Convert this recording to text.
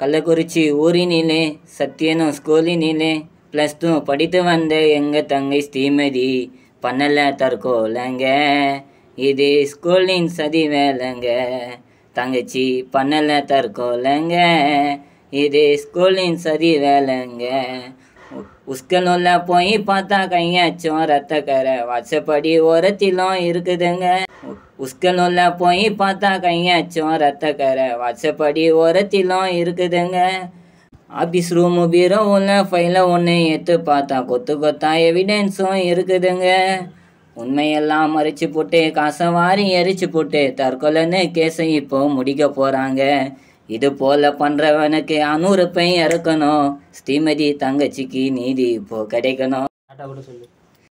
கள்ளக்குறிச்சி ஊரினிலே சத்தியனும் ஸ்கூலினிலே ப்ளஸ் டூ படித்து வந்த எங்கள் தங்கை ஸ்ரீமதி பண்ணலை தற்கோலங்க இது ஸ்கூலின் சதி வேலைங்க தங்கச்சி பண்ணலை தற்கோலங்க இது ஸ்கூலின் சதி வேலைங்க உஸ்கனுள்ள போய் பார்த்தா கையாச்சும் ரத்த கரை வாசப்படி ஓரத்திலும் இருக்குதுங்க உஸ்கனூல்ல போய் பார்த்தா கையாச்சும் ரத்த கரை வசப்படி ஓரத்திலும் இருக்குதுங்க ஆஃபீஸ் ரூமு பீரோ உள்ள ஃபைலை ஒன்று எடுத்து பார்த்தா கொத்து கொத்தா எவிடென்ஸும் இருக்குதுங்க உண்மையெல்லாம் மறைச்சு போட்டு காசை வாரி எரிச்சு போட்டு தற்கொலைன்னு கேஸை இப்போ முடிக்க போகிறாங்க இது போல் பண்ணுறவனுக்கு அநூறு இறக்கணும் ஸ்ரீமதி தங்கச்சிக்கு நீதி இப்போ கிடைக்கணும்